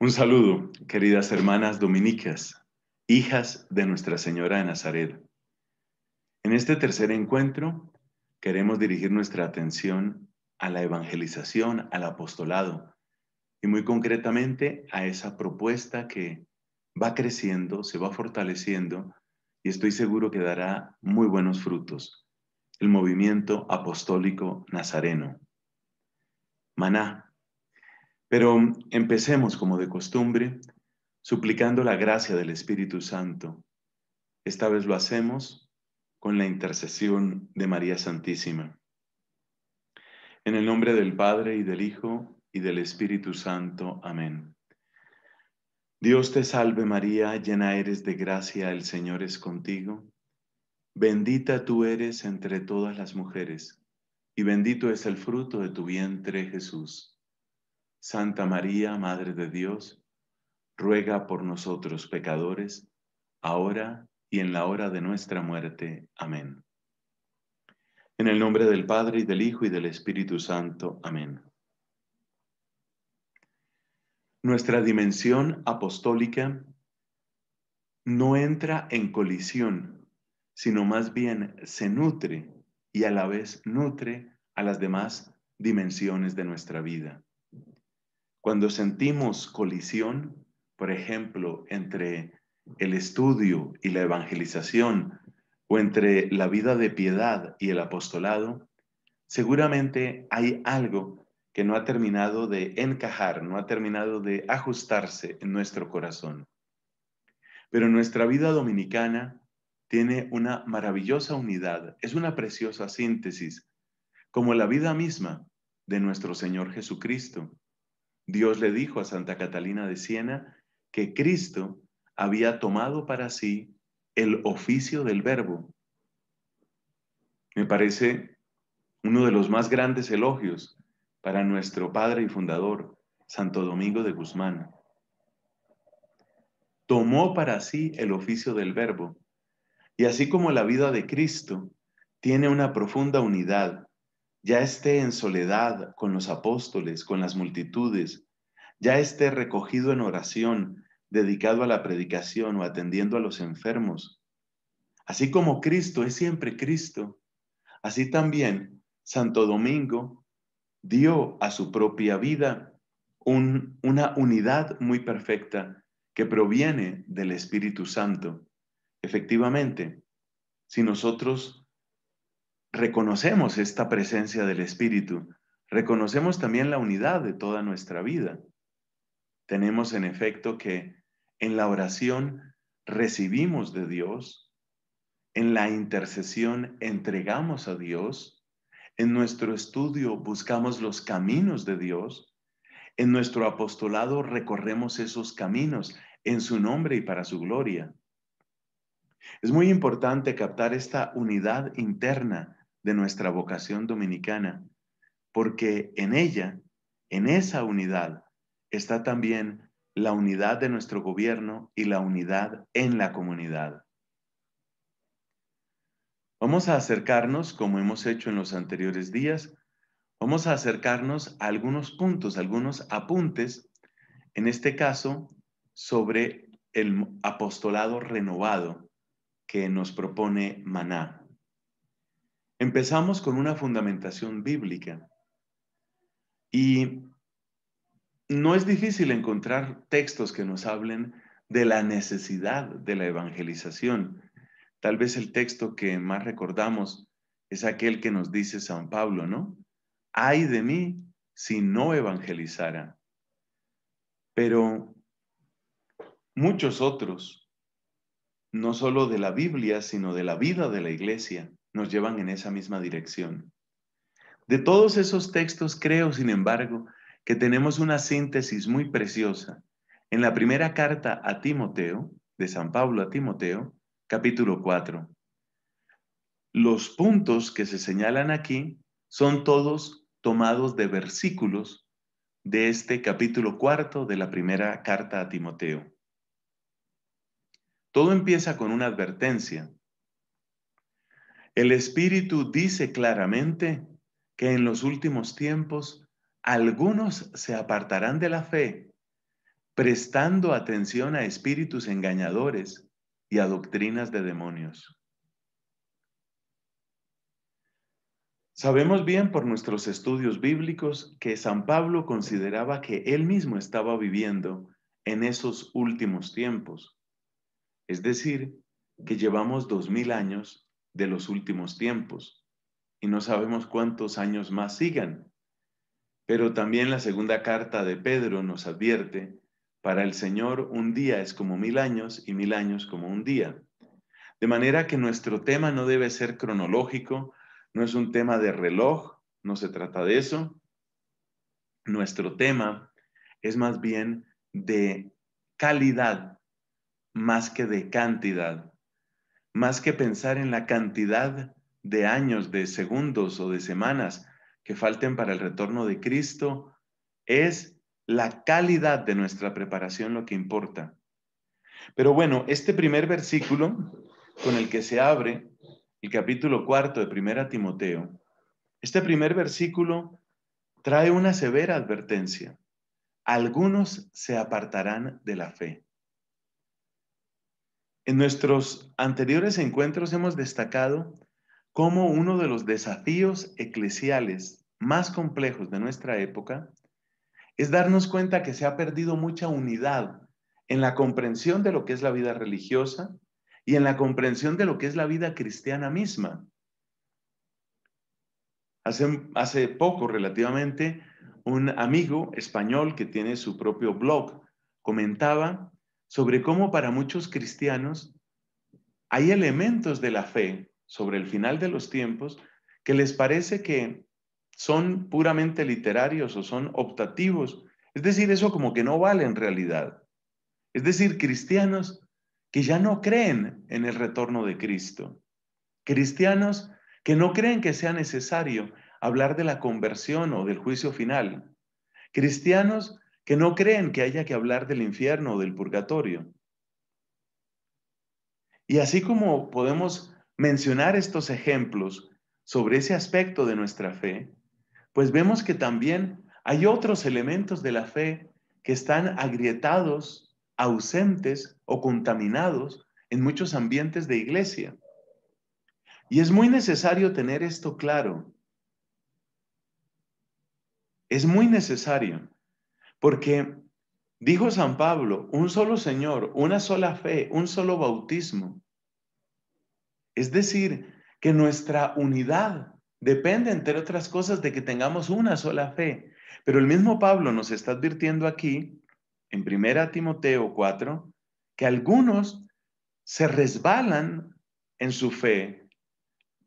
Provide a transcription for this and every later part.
Un saludo, queridas hermanas dominicas, hijas de Nuestra Señora de Nazaret. En este tercer encuentro queremos dirigir nuestra atención a la evangelización, al apostolado y muy concretamente a esa propuesta que va creciendo, se va fortaleciendo y estoy seguro que dará muy buenos frutos, el movimiento apostólico nazareno. Maná, pero empecemos como de costumbre, suplicando la gracia del Espíritu Santo. Esta vez lo hacemos con la intercesión de María Santísima. En el nombre del Padre y del Hijo y del Espíritu Santo. Amén. Dios te salve María, llena eres de gracia, el Señor es contigo. Bendita tú eres entre todas las mujeres, y bendito es el fruto de tu vientre Jesús. Santa María, Madre de Dios, ruega por nosotros pecadores, ahora y en la hora de nuestra muerte. Amén. En el nombre del Padre, y del Hijo, y del Espíritu Santo. Amén. Nuestra dimensión apostólica no entra en colisión, sino más bien se nutre y a la vez nutre a las demás dimensiones de nuestra vida. Cuando sentimos colisión, por ejemplo, entre el estudio y la evangelización o entre la vida de piedad y el apostolado, seguramente hay algo que no ha terminado de encajar, no ha terminado de ajustarse en nuestro corazón. Pero nuestra vida dominicana tiene una maravillosa unidad, es una preciosa síntesis, como la vida misma de nuestro Señor Jesucristo Dios le dijo a Santa Catalina de Siena que Cristo había tomado para sí el oficio del verbo. Me parece uno de los más grandes elogios para nuestro padre y fundador, Santo Domingo de Guzmán. Tomó para sí el oficio del verbo. Y así como la vida de Cristo tiene una profunda unidad ya esté en soledad con los apóstoles, con las multitudes, ya esté recogido en oración, dedicado a la predicación o atendiendo a los enfermos. Así como Cristo es siempre Cristo, así también Santo Domingo dio a su propia vida una unidad muy perfecta que proviene del Espíritu Santo. Efectivamente, si nosotros reconocemos esta presencia del Espíritu, reconocemos también la unidad de toda nuestra vida. Tenemos en efecto que en la oración recibimos de Dios, en la intercesión entregamos a Dios, en nuestro estudio buscamos los caminos de Dios, en nuestro apostolado recorremos esos caminos en su nombre y para su gloria. Es muy importante captar esta unidad interna de nuestra vocación dominicana, porque en ella, en esa unidad, está también la unidad de nuestro gobierno y la unidad en la comunidad. Vamos a acercarnos, como hemos hecho en los anteriores días, vamos a acercarnos a algunos puntos, algunos apuntes, en este caso, sobre el apostolado renovado que nos propone Maná. Empezamos con una fundamentación bíblica y no es difícil encontrar textos que nos hablen de la necesidad de la evangelización. Tal vez el texto que más recordamos es aquel que nos dice San Pablo, ¿no? Ay de mí si no evangelizara. Pero muchos otros, no solo de la Biblia, sino de la vida de la iglesia, nos llevan en esa misma dirección. De todos esos textos creo, sin embargo, que tenemos una síntesis muy preciosa en la primera carta a Timoteo, de San Pablo a Timoteo, capítulo 4. Los puntos que se señalan aquí son todos tomados de versículos de este capítulo cuarto de la primera carta a Timoteo. Todo empieza con una advertencia. El Espíritu dice claramente que en los últimos tiempos algunos se apartarán de la fe, prestando atención a espíritus engañadores y a doctrinas de demonios. Sabemos bien por nuestros estudios bíblicos que San Pablo consideraba que él mismo estaba viviendo en esos últimos tiempos, es decir, que llevamos dos mil años de los últimos tiempos y no sabemos cuántos años más sigan. Pero también la segunda carta de Pedro nos advierte, para el Señor un día es como mil años y mil años como un día. De manera que nuestro tema no debe ser cronológico, no es un tema de reloj, no se trata de eso. Nuestro tema es más bien de calidad más que de cantidad más que pensar en la cantidad de años, de segundos o de semanas que falten para el retorno de Cristo, es la calidad de nuestra preparación lo que importa. Pero bueno, este primer versículo con el que se abre el capítulo cuarto de Primera Timoteo, este primer versículo trae una severa advertencia. Algunos se apartarán de la fe. En nuestros anteriores encuentros hemos destacado cómo uno de los desafíos eclesiales más complejos de nuestra época es darnos cuenta que se ha perdido mucha unidad en la comprensión de lo que es la vida religiosa y en la comprensión de lo que es la vida cristiana misma. Hace, hace poco, relativamente, un amigo español que tiene su propio blog comentaba sobre cómo para muchos cristianos hay elementos de la fe sobre el final de los tiempos que les parece que son puramente literarios o son optativos. Es decir, eso como que no vale en realidad. Es decir, cristianos que ya no creen en el retorno de Cristo. Cristianos que no creen que sea necesario hablar de la conversión o del juicio final. Cristianos que no creen que haya que hablar del infierno o del purgatorio. Y así como podemos mencionar estos ejemplos sobre ese aspecto de nuestra fe, pues vemos que también hay otros elementos de la fe que están agrietados, ausentes o contaminados en muchos ambientes de iglesia. Y es muy necesario tener esto claro. Es muy necesario. Porque dijo San Pablo, un solo Señor, una sola fe, un solo bautismo. Es decir, que nuestra unidad depende, entre otras cosas, de que tengamos una sola fe. Pero el mismo Pablo nos está advirtiendo aquí, en 1 Timoteo 4, que algunos se resbalan en su fe.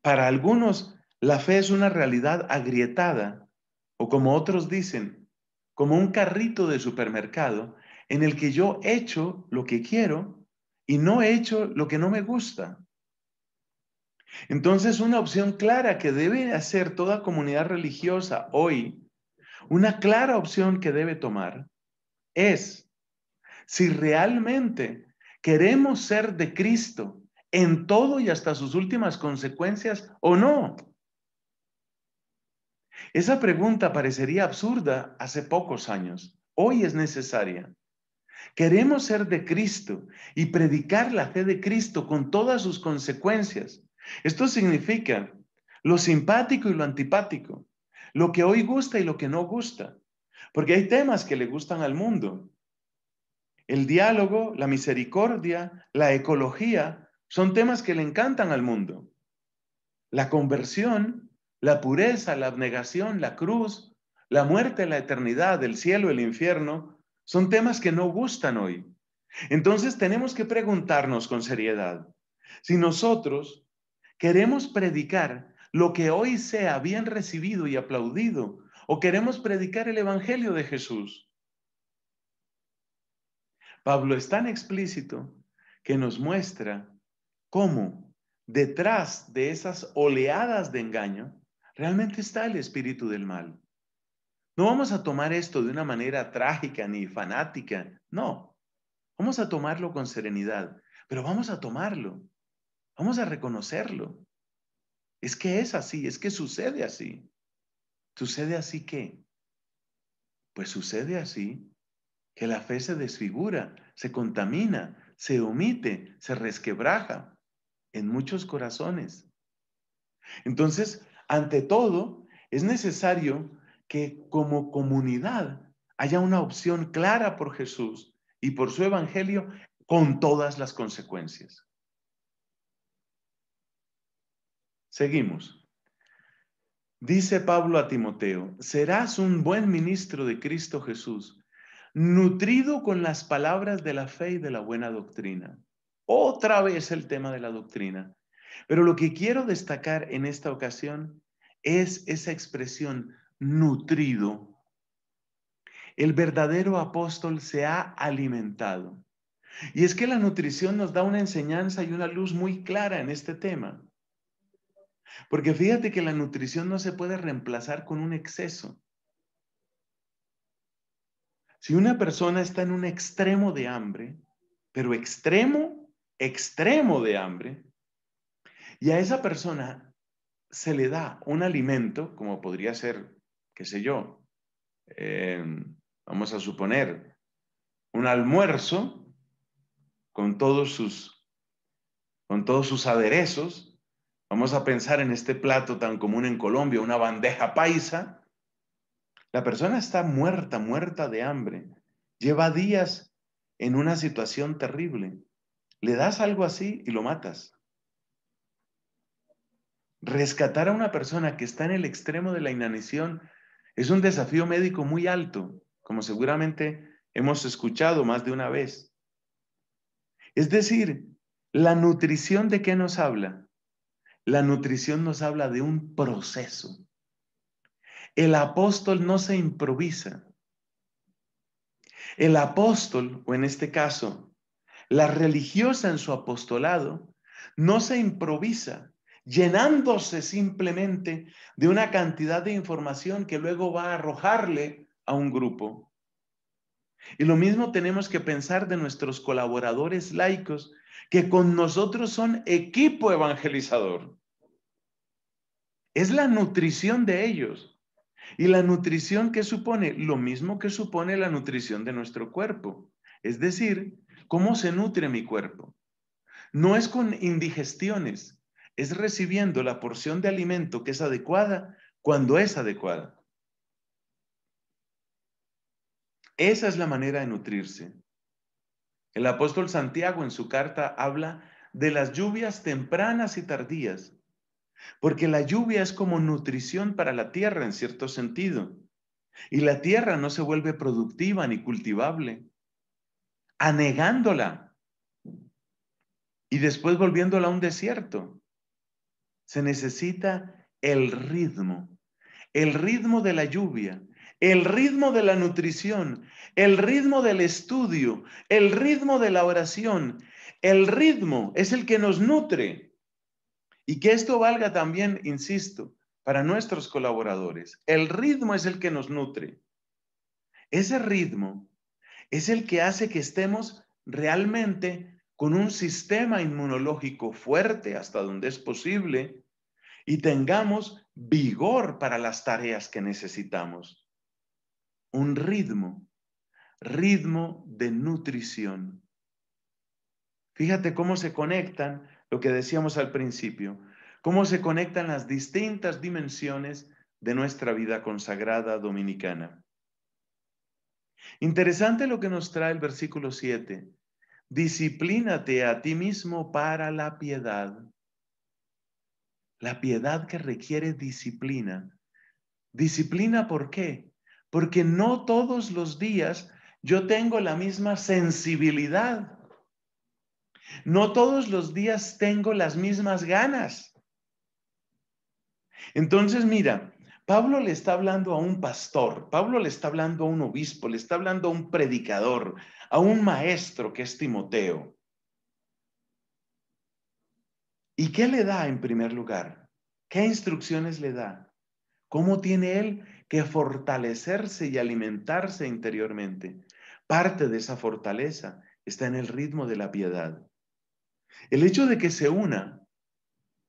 Para algunos, la fe es una realidad agrietada, o como otros dicen, como un carrito de supermercado en el que yo echo lo que quiero y no echo lo que no me gusta. Entonces, una opción clara que debe hacer toda comunidad religiosa hoy, una clara opción que debe tomar es si realmente queremos ser de Cristo en todo y hasta sus últimas consecuencias o no. Esa pregunta parecería absurda hace pocos años. Hoy es necesaria. Queremos ser de Cristo y predicar la fe de Cristo con todas sus consecuencias. Esto significa lo simpático y lo antipático, lo que hoy gusta y lo que no gusta, porque hay temas que le gustan al mundo. El diálogo, la misericordia, la ecología son temas que le encantan al mundo. La conversión la pureza, la abnegación, la cruz, la muerte, la eternidad, el cielo, el infierno, son temas que no gustan hoy. Entonces tenemos que preguntarnos con seriedad, si nosotros queremos predicar lo que hoy sea bien recibido y aplaudido, o queremos predicar el Evangelio de Jesús. Pablo es tan explícito que nos muestra cómo detrás de esas oleadas de engaño realmente está el espíritu del mal. No vamos a tomar esto de una manera trágica ni fanática, no. Vamos a tomarlo con serenidad, pero vamos a tomarlo, vamos a reconocerlo. Es que es así, es que sucede así. ¿Sucede así qué? Pues sucede así que la fe se desfigura, se contamina, se omite, se resquebraja en muchos corazones. Entonces, ante todo, es necesario que como comunidad haya una opción clara por Jesús y por su evangelio con todas las consecuencias. Seguimos. Dice Pablo a Timoteo, serás un buen ministro de Cristo Jesús, nutrido con las palabras de la fe y de la buena doctrina. Otra vez el tema de la doctrina. Pero lo que quiero destacar en esta ocasión es esa expresión nutrido. El verdadero apóstol se ha alimentado. Y es que la nutrición nos da una enseñanza y una luz muy clara en este tema. Porque fíjate que la nutrición no se puede reemplazar con un exceso. Si una persona está en un extremo de hambre, pero extremo, extremo de hambre, y a esa persona se le da un alimento, como podría ser, qué sé yo, eh, vamos a suponer, un almuerzo con todos sus, con todos sus aderezos. Vamos a pensar en este plato tan común en Colombia, una bandeja paisa. La persona está muerta, muerta de hambre. Lleva días en una situación terrible. Le das algo así y lo matas rescatar a una persona que está en el extremo de la inanición es un desafío médico muy alto, como seguramente hemos escuchado más de una vez. Es decir, la nutrición de qué nos habla? La nutrición nos habla de un proceso. El apóstol no se improvisa. El apóstol, o en este caso, la religiosa en su apostolado, no se improvisa, llenándose simplemente de una cantidad de información que luego va a arrojarle a un grupo. Y lo mismo tenemos que pensar de nuestros colaboradores laicos, que con nosotros son equipo evangelizador. Es la nutrición de ellos. Y la nutrición que supone lo mismo que supone la nutrición de nuestro cuerpo. Es decir, ¿cómo se nutre mi cuerpo? No es con indigestiones, es recibiendo la porción de alimento que es adecuada cuando es adecuada. Esa es la manera de nutrirse. El apóstol Santiago en su carta habla de las lluvias tempranas y tardías, porque la lluvia es como nutrición para la tierra en cierto sentido, y la tierra no se vuelve productiva ni cultivable, anegándola y después volviéndola a un desierto se necesita el ritmo, el ritmo de la lluvia, el ritmo de la nutrición, el ritmo del estudio, el ritmo de la oración. El ritmo es el que nos nutre. Y que esto valga también, insisto, para nuestros colaboradores. El ritmo es el que nos nutre. Ese ritmo es el que hace que estemos realmente con un sistema inmunológico fuerte hasta donde es posible y tengamos vigor para las tareas que necesitamos. Un ritmo, ritmo de nutrición. Fíjate cómo se conectan lo que decíamos al principio, cómo se conectan las distintas dimensiones de nuestra vida consagrada dominicana. Interesante lo que nos trae el versículo 7 disciplínate a ti mismo para la piedad. La piedad que requiere disciplina. Disciplina, ¿por qué? Porque no todos los días yo tengo la misma sensibilidad. No todos los días tengo las mismas ganas. Entonces, mira, Pablo le está hablando a un pastor, Pablo le está hablando a un obispo, le está hablando a un predicador, a un maestro que es Timoteo. ¿Y qué le da en primer lugar? ¿Qué instrucciones le da? ¿Cómo tiene él que fortalecerse y alimentarse interiormente? Parte de esa fortaleza está en el ritmo de la piedad. El hecho de que se una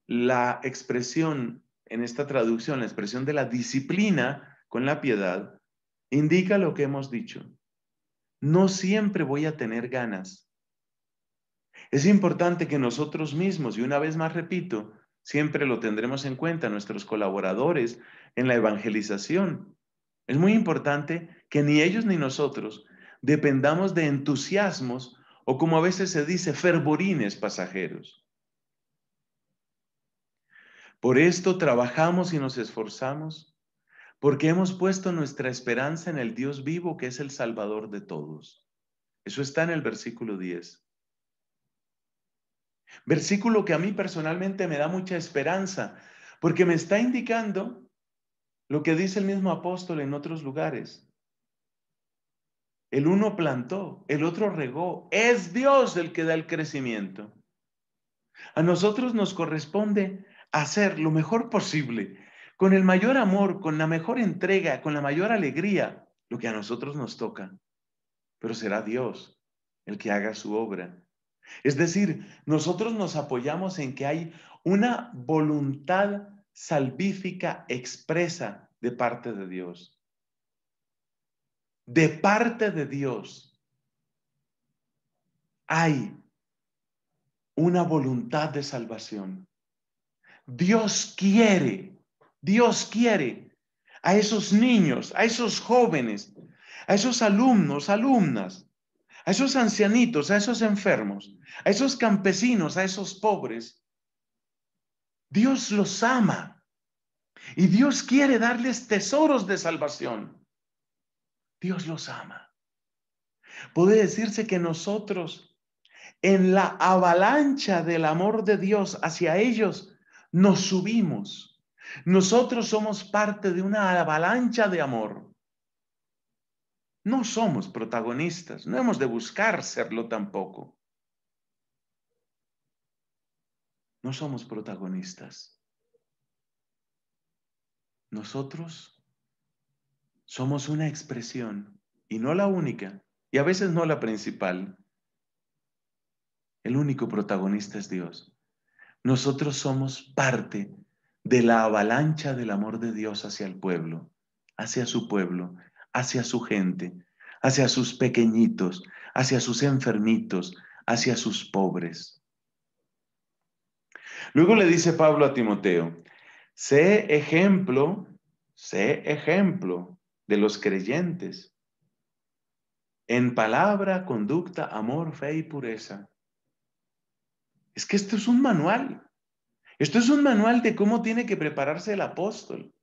la expresión en esta traducción, la expresión de la disciplina con la piedad, indica lo que hemos dicho. No siempre voy a tener ganas. Es importante que nosotros mismos, y una vez más repito, siempre lo tendremos en cuenta, nuestros colaboradores en la evangelización. Es muy importante que ni ellos ni nosotros dependamos de entusiasmos o como a veces se dice, fervorines pasajeros. Por esto trabajamos y nos esforzamos, porque hemos puesto nuestra esperanza en el Dios vivo que es el Salvador de todos. Eso está en el versículo 10. Versículo que a mí personalmente me da mucha esperanza, porque me está indicando lo que dice el mismo apóstol en otros lugares. El uno plantó, el otro regó. Es Dios el que da el crecimiento. A nosotros nos corresponde hacer lo mejor posible, con el mayor amor, con la mejor entrega, con la mayor alegría, lo que a nosotros nos toca. Pero será Dios el que haga su obra. Es decir, nosotros nos apoyamos en que hay una voluntad salvífica expresa de parte de Dios. De parte de Dios hay una voluntad de salvación. Dios quiere, Dios quiere a esos niños, a esos jóvenes, a esos alumnos, alumnas, a esos ancianitos, a esos enfermos, a esos campesinos, a esos pobres. Dios los ama y Dios quiere darles tesoros de salvación. Dios los ama. Puede decirse que nosotros, en la avalancha del amor de Dios hacia ellos, nos subimos. Nosotros somos parte de una avalancha de amor. No somos protagonistas, no hemos de buscar serlo tampoco. No somos protagonistas. Nosotros somos una expresión y no la única, y a veces no la principal. El único protagonista es Dios. Nosotros somos parte de la avalancha del amor de Dios hacia el pueblo, hacia su pueblo, hacia su gente, hacia sus pequeñitos, hacia sus enfermitos, hacia sus pobres. Luego le dice Pablo a Timoteo, sé ejemplo, sé ejemplo de los creyentes en palabra, conducta, amor, fe y pureza. Es que esto es un manual. Esto es un manual de cómo tiene que prepararse el apóstol.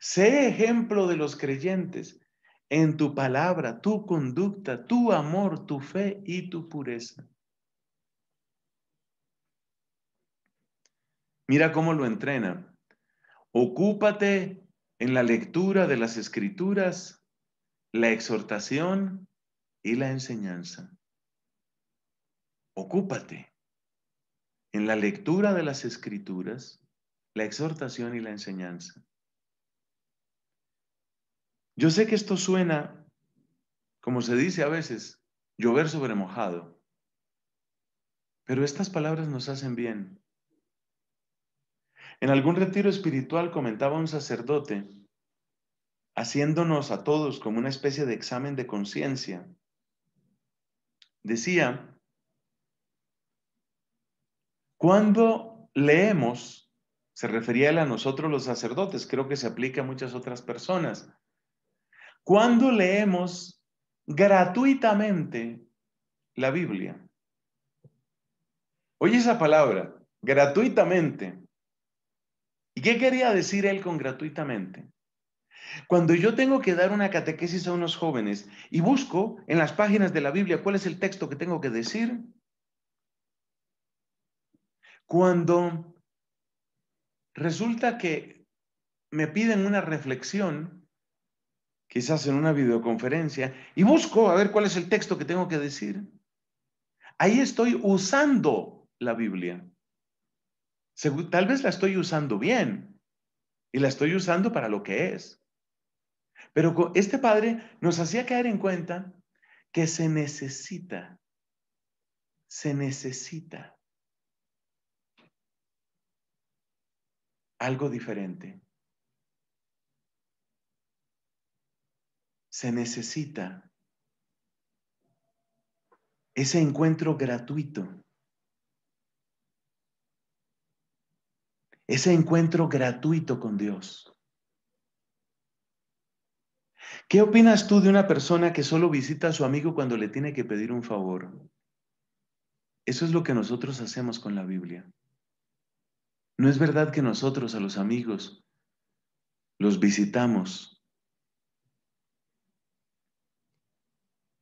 Sé ejemplo de los creyentes en tu palabra, tu conducta, tu amor, tu fe y tu pureza. Mira cómo lo entrena. Ocúpate en la lectura de las escrituras, la exhortación y la enseñanza. Ocúpate en la lectura de las escrituras, la exhortación y la enseñanza. Yo sé que esto suena, como se dice a veces, llover sobre mojado, pero estas palabras nos hacen bien. En algún retiro espiritual comentaba un sacerdote, haciéndonos a todos como una especie de examen de conciencia. Decía cuando leemos, se refería él a nosotros los sacerdotes, creo que se aplica a muchas otras personas. Cuando leemos gratuitamente la Biblia, oye esa palabra, gratuitamente. ¿Y qué quería decir él con gratuitamente? Cuando yo tengo que dar una catequesis a unos jóvenes y busco en las páginas de la Biblia cuál es el texto que tengo que decir, cuando resulta que me piden una reflexión, quizás en una videoconferencia, y busco a ver cuál es el texto que tengo que decir, ahí estoy usando la Biblia. Tal vez la estoy usando bien y la estoy usando para lo que es. Pero este padre nos hacía caer en cuenta que se necesita, se necesita algo diferente. Se necesita ese encuentro gratuito, ese encuentro gratuito con Dios. ¿Qué opinas tú de una persona que solo visita a su amigo cuando le tiene que pedir un favor? Eso es lo que nosotros hacemos con la Biblia. No es verdad que nosotros a los amigos los visitamos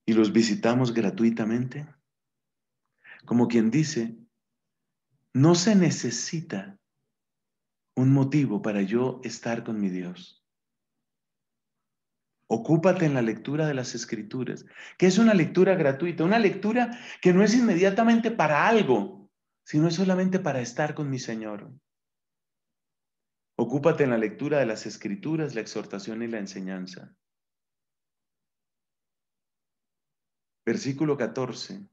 y los visitamos gratuitamente. Como quien dice, no se necesita un motivo para yo estar con mi Dios. Ocúpate en la lectura de las escrituras, que es una lectura gratuita, una lectura que no es inmediatamente para algo, sino es solamente para estar con mi Señor. Ocúpate en la lectura de las escrituras, la exhortación y la enseñanza. Versículo 14.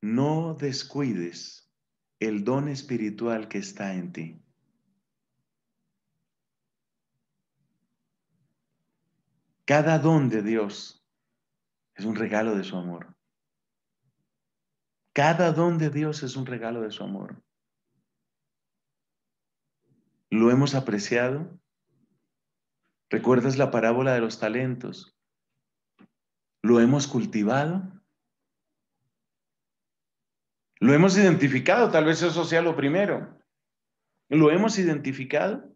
No descuides el don espiritual que está en ti. Cada don de Dios es un regalo de su amor. Cada don de Dios es un regalo de su amor. ¿Lo hemos apreciado? ¿Recuerdas la parábola de los talentos? ¿Lo hemos cultivado? ¿Lo hemos identificado? Tal vez eso sea lo primero. ¿Lo hemos identificado?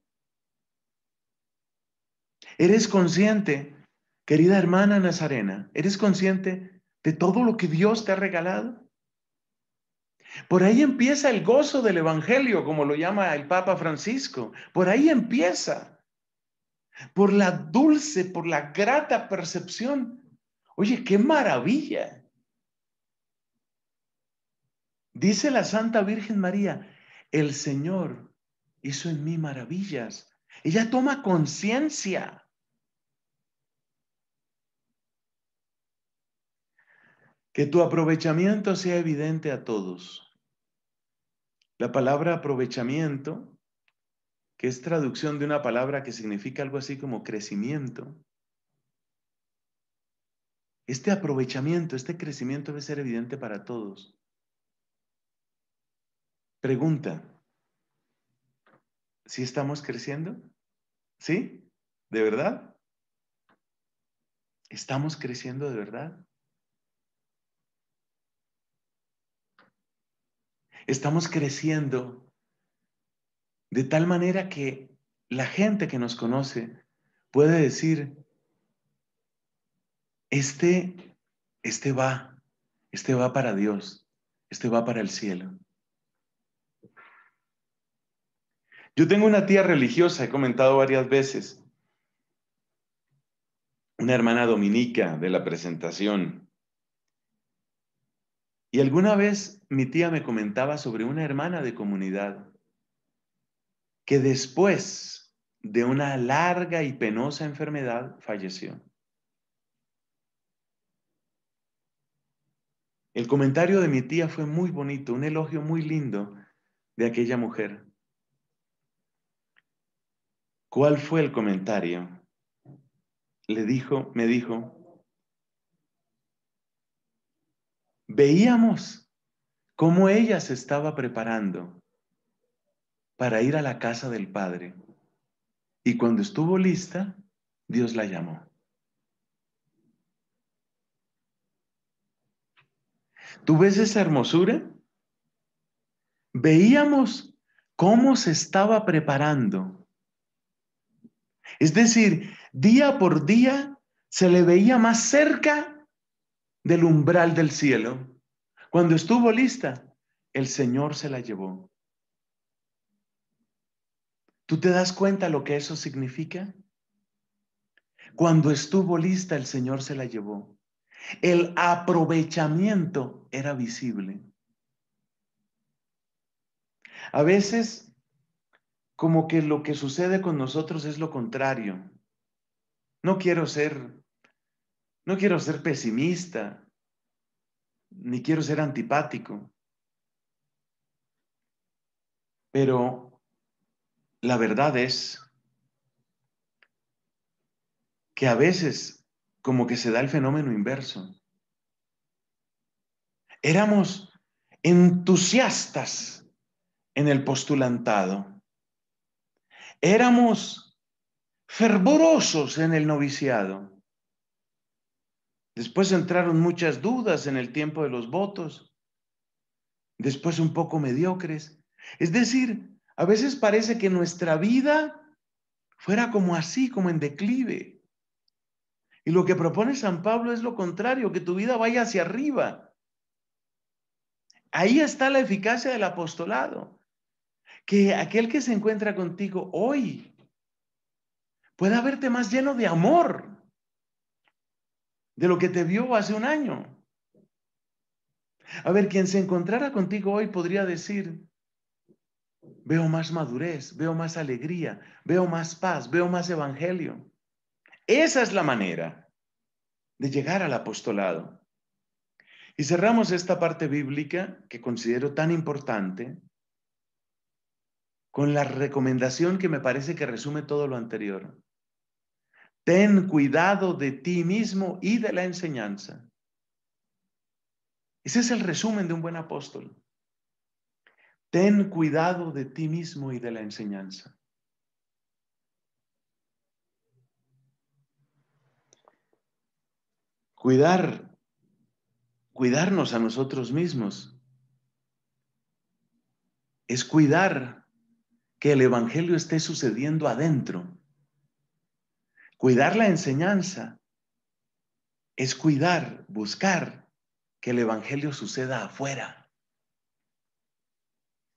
¿Eres consciente, querida hermana Nazarena, eres consciente de todo lo que Dios te ha regalado? Por ahí empieza el gozo del Evangelio, como lo llama el Papa Francisco. Por ahí empieza. Por la dulce, por la grata percepción. Oye, qué maravilla. Dice la Santa Virgen María, el Señor hizo en mí maravillas. Ella toma conciencia. Que tu aprovechamiento sea evidente a todos. La palabra aprovechamiento, que es traducción de una palabra que significa algo así como crecimiento. Este aprovechamiento, este crecimiento debe ser evidente para todos. Pregunta, ¿sí estamos creciendo? ¿Sí? ¿De verdad? ¿Estamos creciendo de verdad? estamos creciendo de tal manera que la gente que nos conoce puede decir, este, este va, este va para Dios, este va para el cielo. Yo tengo una tía religiosa, he comentado varias veces, una hermana dominica de la presentación, y alguna vez mi tía me comentaba sobre una hermana de comunidad que después de una larga y penosa enfermedad falleció. El comentario de mi tía fue muy bonito, un elogio muy lindo de aquella mujer. ¿Cuál fue el comentario? Le dijo, me dijo, veíamos cómo ella se estaba preparando para ir a la casa del Padre. Y cuando estuvo lista, Dios la llamó. ¿Tú ves esa hermosura? Veíamos cómo se estaba preparando. Es decir, día por día se le veía más cerca del umbral del cielo. Cuando estuvo lista, el Señor se la llevó. ¿Tú te das cuenta lo que eso significa? Cuando estuvo lista, el Señor se la llevó. El aprovechamiento era visible. A veces, como que lo que sucede con nosotros es lo contrario. No quiero ser no quiero ser pesimista, ni quiero ser antipático, pero la verdad es que a veces como que se da el fenómeno inverso. Éramos entusiastas en el postulantado. Éramos fervorosos en el noviciado. Después entraron muchas dudas en el tiempo de los votos. Después un poco mediocres. Es decir, a veces parece que nuestra vida fuera como así, como en declive. Y lo que propone San Pablo es lo contrario, que tu vida vaya hacia arriba. Ahí está la eficacia del apostolado. Que aquel que se encuentra contigo hoy pueda verte más lleno de amor, de lo que te vio hace un año. A ver, quien se encontrara contigo hoy podría decir, veo más madurez, veo más alegría, veo más paz, veo más evangelio. Esa es la manera de llegar al apostolado. Y cerramos esta parte bíblica que considero tan importante con la recomendación que me parece que resume todo lo anterior. Ten cuidado de ti mismo y de la enseñanza. Ese es el resumen de un buen apóstol. Ten cuidado de ti mismo y de la enseñanza. Cuidar, cuidarnos a nosotros mismos es cuidar que el Evangelio esté sucediendo adentro Cuidar la enseñanza es cuidar, buscar que el Evangelio suceda afuera.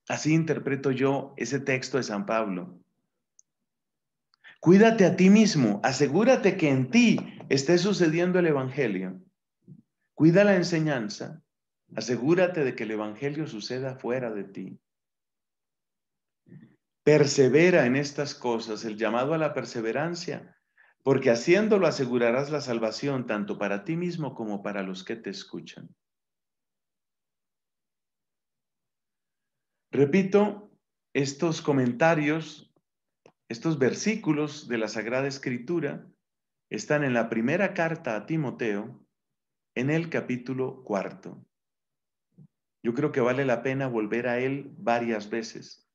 Así interpreto yo ese texto de San Pablo. Cuídate a ti mismo, asegúrate que en ti esté sucediendo el Evangelio. Cuida la enseñanza, asegúrate de que el Evangelio suceda fuera de ti. Persevera en estas cosas, el llamado a la perseverancia porque haciéndolo asegurarás la salvación tanto para ti mismo como para los que te escuchan. Repito, estos comentarios, estos versículos de la Sagrada Escritura están en la primera carta a Timoteo, en el capítulo cuarto. Yo creo que vale la pena volver a él varias veces.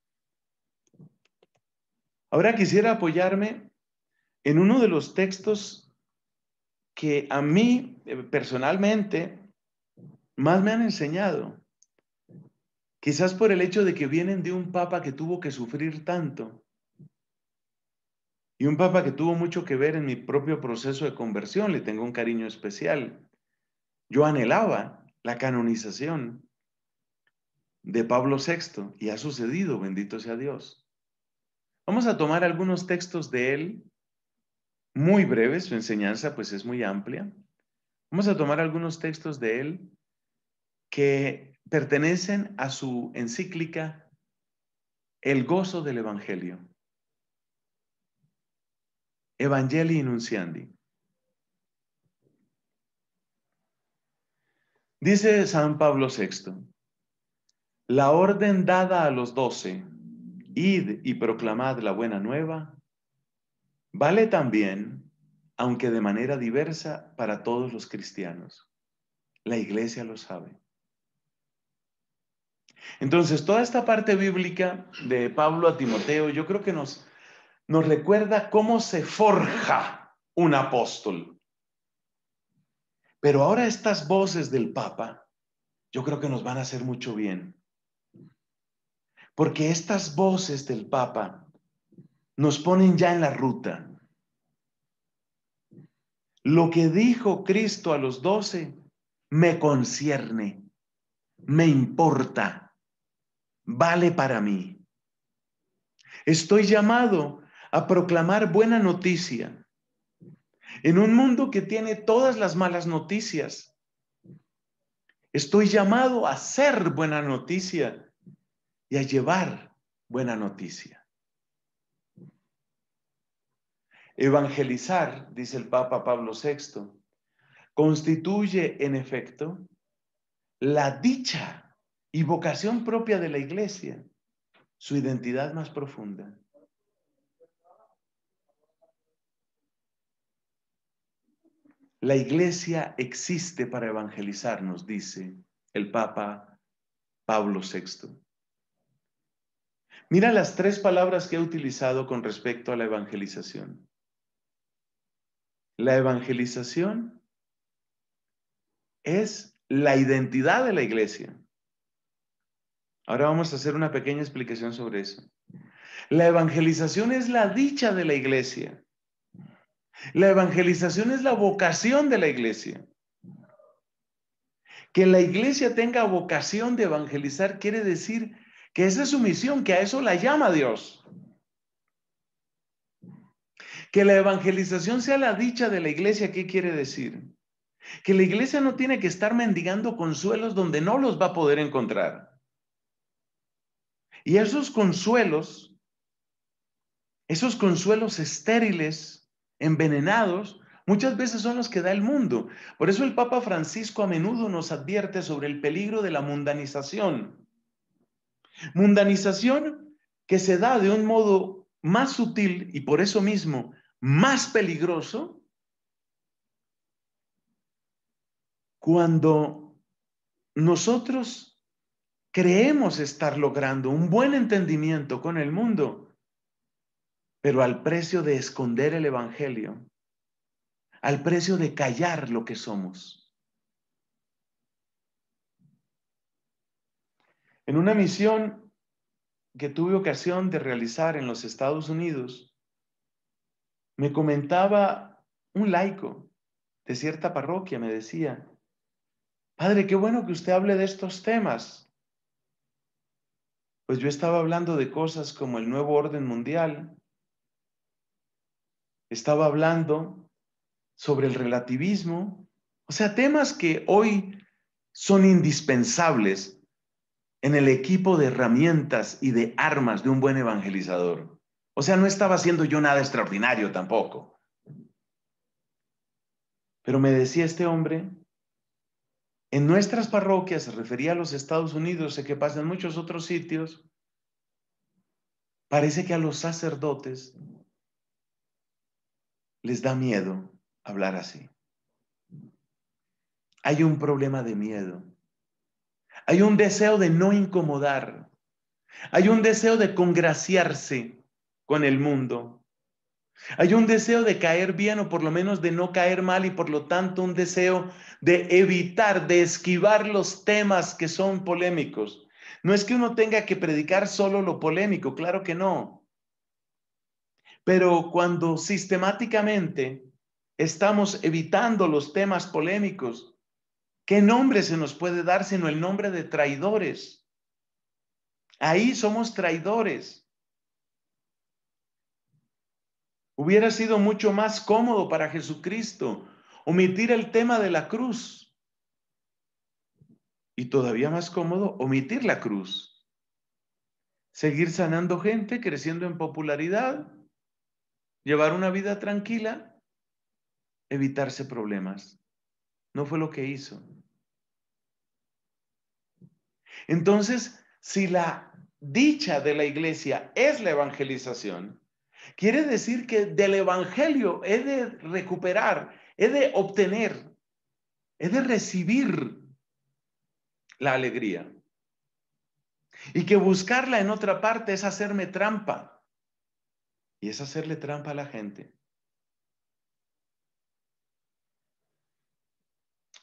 Ahora quisiera apoyarme en uno de los textos que a mí eh, personalmente más me han enseñado, quizás por el hecho de que vienen de un papa que tuvo que sufrir tanto y un papa que tuvo mucho que ver en mi propio proceso de conversión, le tengo un cariño especial. Yo anhelaba la canonización de Pablo VI y ha sucedido, bendito sea Dios. Vamos a tomar algunos textos de él muy breve, su enseñanza pues es muy amplia. Vamos a tomar algunos textos de él que pertenecen a su encíclica El gozo del Evangelio. Evangelii Nunciandi. Dice San Pablo VI, la orden dada a los doce, id y proclamad la buena nueva, Vale también, aunque de manera diversa, para todos los cristianos. La iglesia lo sabe. Entonces, toda esta parte bíblica de Pablo a Timoteo, yo creo que nos, recuerda cómo se forja un apóstol. Pero ahora estas voces del Papa, yo creo que nos van a hacer mucho bien. Porque estas voces del Papa nos ponen ya en la ruta. Lo que dijo Cristo a los doce me concierne, me importa, vale para mí. Estoy llamado a proclamar buena noticia en un mundo que tiene todas las malas noticias. Estoy llamado a ser buena noticia y a llevar buena noticia. Evangelizar, dice el Papa Pablo VI, constituye en efecto la dicha y vocación propia de la iglesia, su identidad más profunda. La iglesia existe para evangelizarnos, dice el Papa Pablo VI. Mira las tres palabras que he utilizado con respecto a la evangelización. La evangelización es la identidad de la iglesia. Ahora vamos a hacer una pequeña explicación sobre eso. La evangelización es la dicha de la iglesia. La evangelización es la vocación de la iglesia. Que la iglesia tenga vocación de evangelizar quiere decir que esa es su misión, que a eso la llama Dios. Que la evangelización sea la dicha de la iglesia, ¿qué quiere decir? Que la iglesia no tiene que estar mendigando consuelos donde no los va a poder encontrar. Y esos consuelos, esos consuelos estériles, envenenados, muchas veces son los que da el mundo. Por eso el Papa Francisco a menudo nos advierte sobre el peligro de la mundanización. Mundanización que se da de un modo más sutil y por eso mismo más peligroso cuando nosotros creemos estar logrando un buen entendimiento con el mundo, pero al precio de esconder el Evangelio, al precio de callar lo que somos. En una misión que tuve ocasión de realizar en los Estados Unidos, me comentaba un laico de cierta parroquia, me decía, Padre, qué bueno que usted hable de estos temas. Pues yo estaba hablando de cosas como el nuevo orden mundial, estaba hablando sobre el relativismo, o sea, temas que hoy son indispensables en el equipo de herramientas y de armas de un buen evangelizador. O sea, no estaba haciendo yo nada extraordinario tampoco. Pero me decía este hombre, en nuestras parroquias, se refería a los Estados Unidos, sé que pasa en muchos otros sitios, parece que a los sacerdotes les da miedo hablar así. Hay un problema de miedo. Hay un deseo de no incomodar. Hay un deseo de congraciarse con el mundo. Hay un deseo de caer bien o por lo menos de no caer mal y por lo tanto un deseo de evitar, de esquivar los temas que son polémicos. No es que uno tenga que predicar solo lo polémico, claro que no. Pero cuando sistemáticamente estamos evitando los temas polémicos, ¿qué nombre se nos puede dar sino el nombre de traidores? Ahí somos traidores. Hubiera sido mucho más cómodo para Jesucristo omitir el tema de la cruz. Y todavía más cómodo omitir la cruz. Seguir sanando gente, creciendo en popularidad, llevar una vida tranquila, evitarse problemas. No fue lo que hizo. Entonces, si la dicha de la iglesia es la evangelización, Quiere decir que del Evangelio he de recuperar, he de obtener, he de recibir la alegría. Y que buscarla en otra parte es hacerme trampa. Y es hacerle trampa a la gente.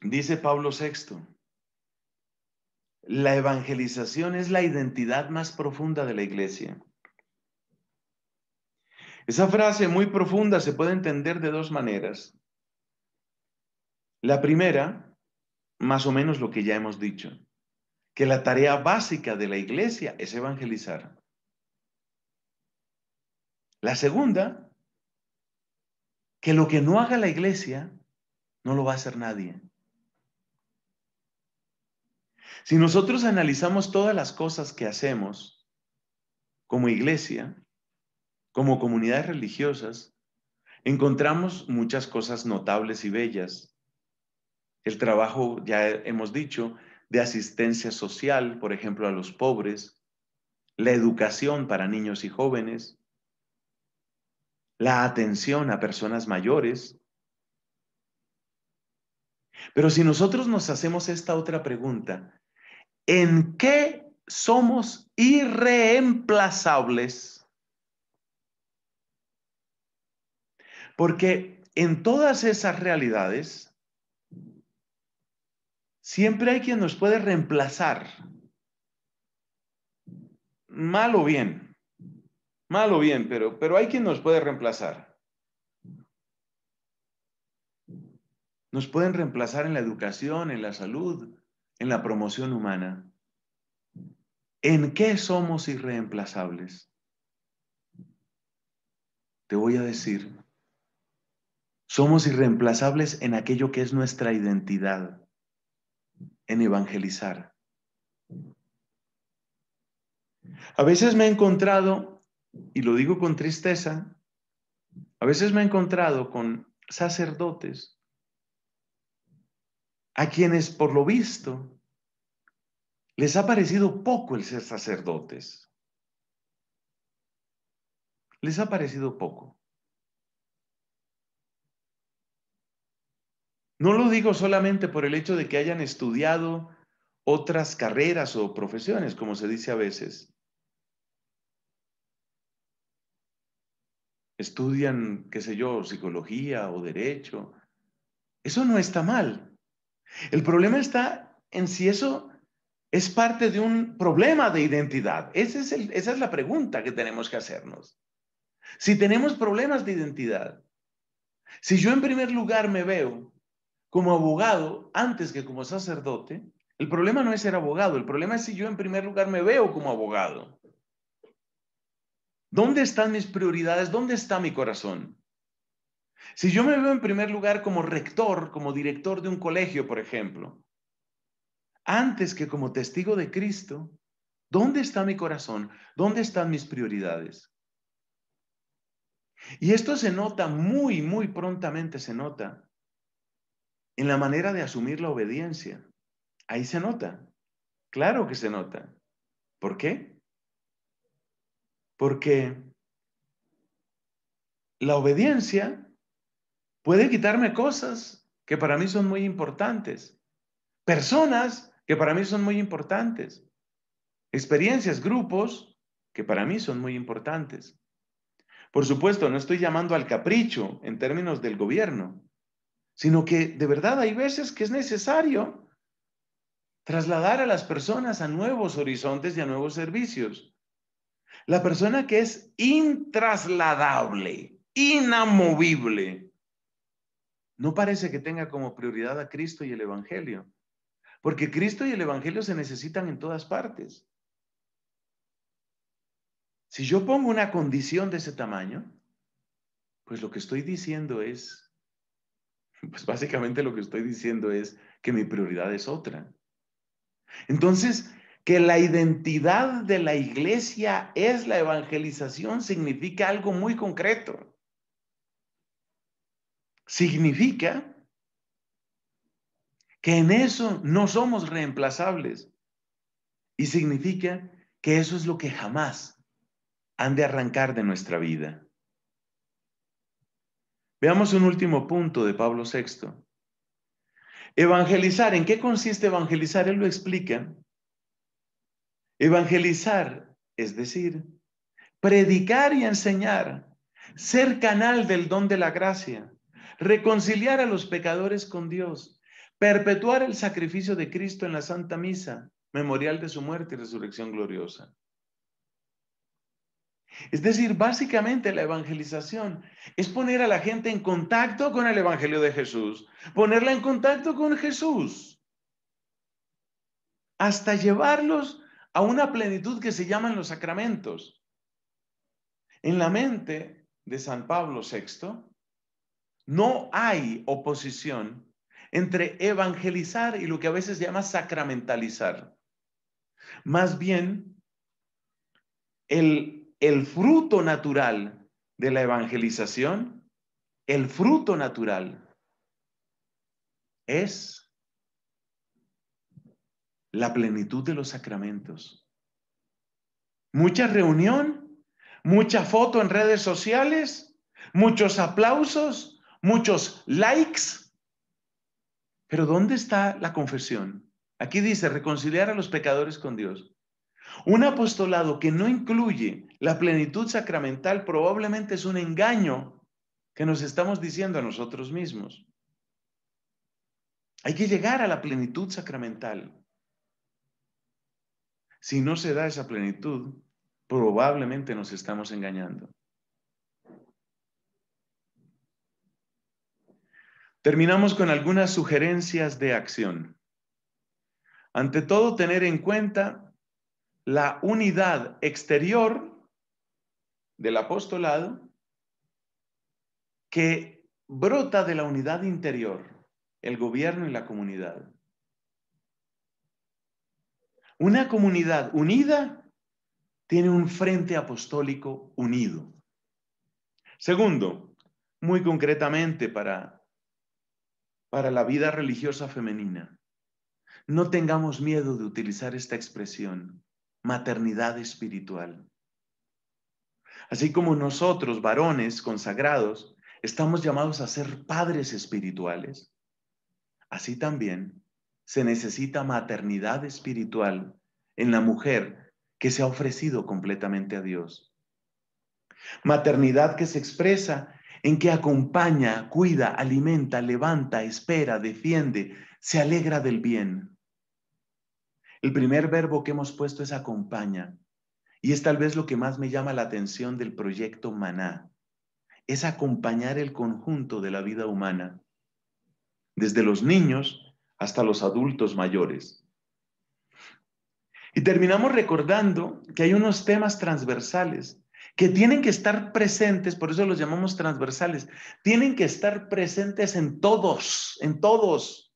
Dice Pablo VI, la evangelización es la identidad más profunda de la iglesia. Esa frase muy profunda se puede entender de dos maneras. La primera, más o menos lo que ya hemos dicho, que la tarea básica de la iglesia es evangelizar. La segunda, que lo que no haga la iglesia no lo va a hacer nadie. Si nosotros analizamos todas las cosas que hacemos como iglesia, como comunidades religiosas, encontramos muchas cosas notables y bellas. El trabajo, ya hemos dicho, de asistencia social, por ejemplo, a los pobres, la educación para niños y jóvenes, la atención a personas mayores. Pero si nosotros nos hacemos esta otra pregunta, ¿en qué somos irreemplazables? Porque en todas esas realidades, siempre hay quien nos puede reemplazar, mal o bien, malo o bien, pero, pero hay quien nos puede reemplazar. Nos pueden reemplazar en la educación, en la salud, en la promoción humana. ¿En qué somos irreemplazables? Te voy a decir, somos irreemplazables en aquello que es nuestra identidad, en evangelizar. A veces me he encontrado, y lo digo con tristeza, a veces me he encontrado con sacerdotes a quienes por lo visto les ha parecido poco el ser sacerdotes. Les ha parecido poco. No lo digo solamente por el hecho de que hayan estudiado otras carreras o profesiones, como se dice a veces. Estudian, qué sé yo, psicología o derecho. Eso no está mal. El problema está en si eso es parte de un problema de identidad. esa es la pregunta que tenemos que hacernos. Si tenemos problemas de identidad, si yo en primer lugar me veo como abogado antes que como sacerdote, el problema no es ser abogado, el problema es si yo en primer lugar me veo como abogado. ¿Dónde están mis prioridades? ¿Dónde está mi corazón? Si yo me veo en primer lugar como rector, como director de un colegio, por ejemplo, antes que como testigo de Cristo, ¿dónde está mi corazón? ¿Dónde están mis prioridades? Y esto se nota muy, muy prontamente, se nota en la manera de asumir la obediencia. Ahí se nota. Claro que se nota. ¿Por qué? Porque la obediencia puede quitarme cosas que para mí son muy importantes, personas que para mí son muy importantes, experiencias, grupos que para mí son muy importantes. Por supuesto, no estoy llamando al capricho en términos del gobierno, sino que de verdad hay veces que es necesario trasladar a las personas a nuevos horizontes y a nuevos servicios. La persona que es intrasladable, inamovible, no parece que tenga como prioridad a Cristo y el Evangelio, porque Cristo y el Evangelio se necesitan en todas partes. Si yo pongo una condición de ese tamaño, pues lo que estoy diciendo es, pues básicamente lo que estoy diciendo es que mi prioridad es otra. Entonces, que la identidad de la iglesia es la evangelización significa algo muy concreto. Significa que en eso no somos reemplazables. Y significa que eso es lo que jamás han de arrancar de nuestra vida. Veamos un último punto de Pablo VI. Evangelizar, ¿en qué consiste evangelizar? Él lo explica. Evangelizar, es decir, predicar y enseñar, ser canal del don de la gracia, reconciliar a los pecadores con Dios, perpetuar el sacrificio de Cristo en la Santa Misa, memorial de su muerte y resurrección gloriosa. Es decir, básicamente la evangelización es poner a la gente en contacto con el Evangelio de Jesús, ponerla en contacto con Jesús, hasta llevarlos a una plenitud que se llaman los sacramentos. En la mente de San Pablo VI no hay oposición entre evangelizar y lo que a veces se llama sacramentalizar. Más bien, el el fruto natural de la evangelización, el fruto natural es la plenitud de los sacramentos. Mucha reunión, mucha foto en redes sociales, muchos aplausos, muchos likes. Pero ¿dónde está la confesión? Aquí dice reconciliar a los pecadores con Dios. Un apostolado que no incluye la plenitud sacramental probablemente es un engaño que nos estamos diciendo a nosotros mismos. Hay que llegar a la plenitud sacramental. Si no se da esa plenitud, probablemente nos estamos engañando. Terminamos con algunas sugerencias de acción. Ante todo, tener en cuenta la unidad exterior del apostolado que brota de la unidad interior, el gobierno y la comunidad. Una comunidad unida tiene un frente apostólico unido. Segundo, muy concretamente para, para la vida religiosa femenina, no tengamos miedo de utilizar esta expresión, maternidad espiritual. Así como nosotros, varones consagrados, estamos llamados a ser padres espirituales, así también se necesita maternidad espiritual en la mujer que se ha ofrecido completamente a Dios. Maternidad que se expresa en que acompaña, cuida, alimenta, levanta, espera, defiende, se alegra del bien. El primer verbo que hemos puesto es acompaña. Y es tal vez lo que más me llama la atención del proyecto Maná, es acompañar el conjunto de la vida humana, desde los niños hasta los adultos mayores. Y terminamos recordando que hay unos temas transversales que tienen que estar presentes, por eso los llamamos transversales, tienen que estar presentes en todos, en todos.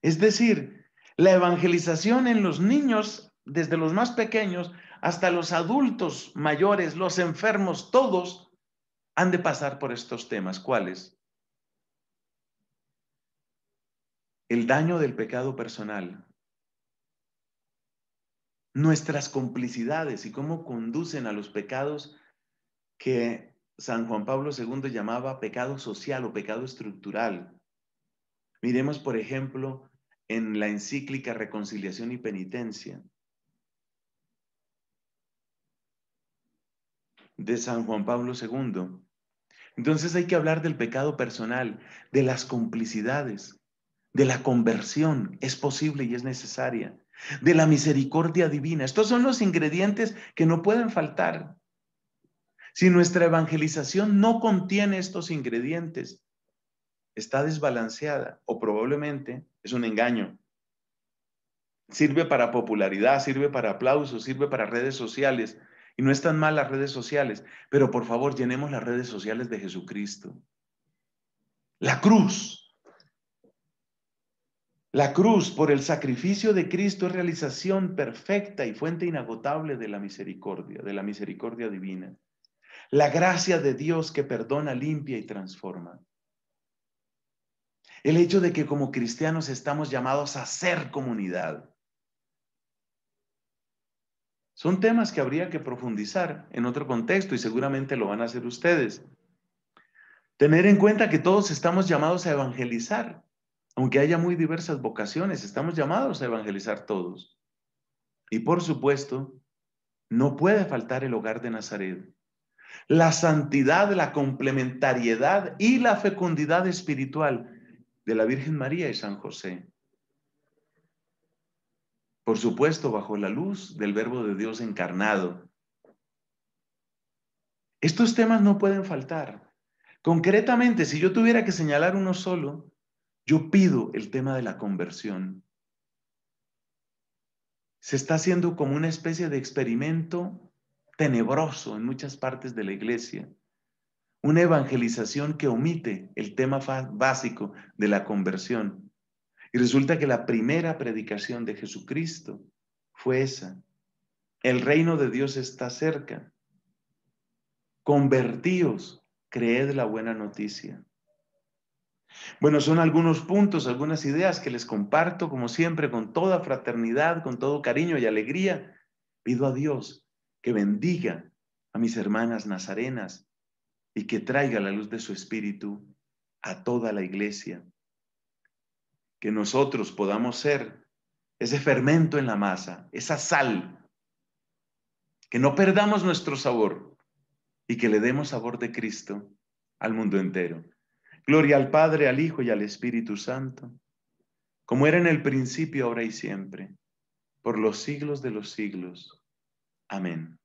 Es decir, la evangelización en los niños, desde los más pequeños hasta los adultos mayores, los enfermos, todos han de pasar por estos temas. ¿Cuáles? El daño del pecado personal, nuestras complicidades y cómo conducen a los pecados que San Juan Pablo II llamaba pecado social o pecado estructural. Miremos, por ejemplo, en la encíclica Reconciliación y Penitencia de San Juan Pablo II. Entonces hay que hablar del pecado personal, de las complicidades, de la conversión, es posible y es necesaria, de la misericordia divina. Estos son los ingredientes que no pueden faltar. Si nuestra evangelización no contiene estos ingredientes, está desbalanceada o probablemente es un engaño. Sirve para popularidad, sirve para aplausos, sirve para redes sociales. Y no están mal las redes sociales, pero por favor llenemos las redes sociales de Jesucristo. La cruz. La cruz por el sacrificio de Cristo es realización perfecta y fuente inagotable de la misericordia, de la misericordia divina. La gracia de Dios que perdona, limpia y transforma. El hecho de que como cristianos estamos llamados a ser comunidad. Son temas que habría que profundizar en otro contexto y seguramente lo van a hacer ustedes. Tener en cuenta que todos estamos llamados a evangelizar, aunque haya muy diversas vocaciones, estamos llamados a evangelizar todos. Y por supuesto, no puede faltar el hogar de Nazaret. La santidad, la complementariedad y la fecundidad espiritual de la Virgen María y San José. Por supuesto, bajo la luz del Verbo de Dios encarnado. Estos temas no pueden faltar. Concretamente, si yo tuviera que señalar uno solo, yo pido el tema de la conversión. Se está haciendo como una especie de experimento tenebroso en muchas partes de la iglesia una evangelización que omite el tema básico de la conversión. Y resulta que la primera predicación de Jesucristo fue esa. El reino de Dios está cerca. Convertíos, creed la buena noticia. Bueno, son algunos puntos, algunas ideas que les comparto, como siempre, con toda fraternidad, con todo cariño y alegría. Pido a Dios que bendiga a mis hermanas nazarenas, y que traiga la luz de su espíritu a toda la iglesia. Que nosotros podamos ser ese fermento en la masa, esa sal, que no perdamos nuestro sabor y que le demos sabor de Cristo al mundo entero. Gloria al Padre, al Hijo y al Espíritu Santo, como era en el principio, ahora y siempre, por los siglos de los siglos. Amén.